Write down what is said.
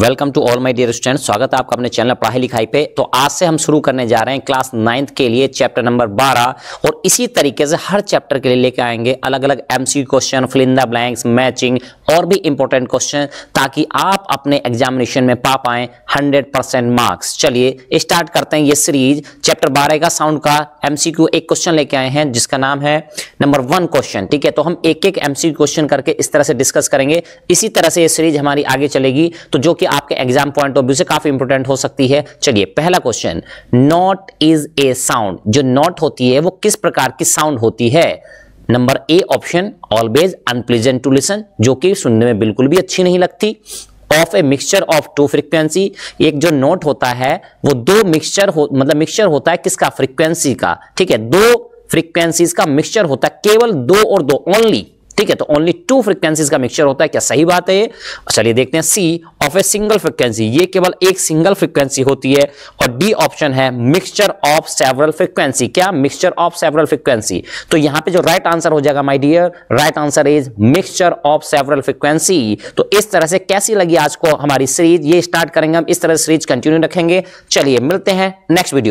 welcome to all my dear student स्वागत है आपका अपने चैनल पढ़ाई लिखाई पे तो आज से हम शुरू करने जा रहे हैं क्लास नाइन्थ के लिए चैप्टर नंबर 12 और इसी तरीके से हर चैप्टर के लिए लेके आएंगे अलग अलग MCQ question fill in the blanks matching और भी इंपॉर्टेंट क्वेश्चन ताकि आप अपने एग्जामिनेशन में पा पाए 100 परसेंट मार्क्स चलिए स्टार्ट करते हैं ये सीरीज चैप्टर बारह का साउंड का एमसीक्यू एक क्वेश्चन लेके आए हैं जिसका नाम है नंबर वन क्वेश्चन ठीक है तो हम एक एक एमसीक्यू क्वेश्चन करके इस तरह से डिस्कस करेंगे इसी तरह से ये सीरीज हमारी आगे चलेगी तो जो कि आपके एग्जाम पॉइंट ऑफ व्यू से काफी इंपोर्टेंट हो सकती है चलिए पहला question note is a sound जो नॉट होती है वो किस प्रकार की साउंड होती है number A option always unpleasant to listen जो कि सुनने में बिल्कुल भी अच्छी नहीं लगती of a mixture of two frequency एक जो नोट होता है वो दो मिक्सचर हो मतलब मिक्सचर होता है किसका फ्रीक्वेंसी का ठीक है दो फ्रीक्वेंसीज का मिक्सचर होता है केवल दो और दो ओनली ठीक है तो ओनली टू फ्रिक्वेंसीज का मिक्सचर होता है क्या सही बात है अच्छा, चलिए देखते हैं C of a single frequency ये केवल एक सिंगल फ्रिक्वेंसी होती है और डी ऑप्शन है मिक्सचर ऑफ सेवरल फ्रिक्वेंसी क्या मिक्सचर ऑफ सेवरल फ्रिक्वेंसी तो यहां पे जो राइट right आंसर हो जाएगा my dear right answer is mixture of several frequency तो इस तरह से कैसी लगी आज को हमारी सीरीज ये स्टार्ट करेंगे हम इस तरह सीरीज कंटिन्यू रखेंगे चलिए मिलते हैं नेक्स्ट वीडियो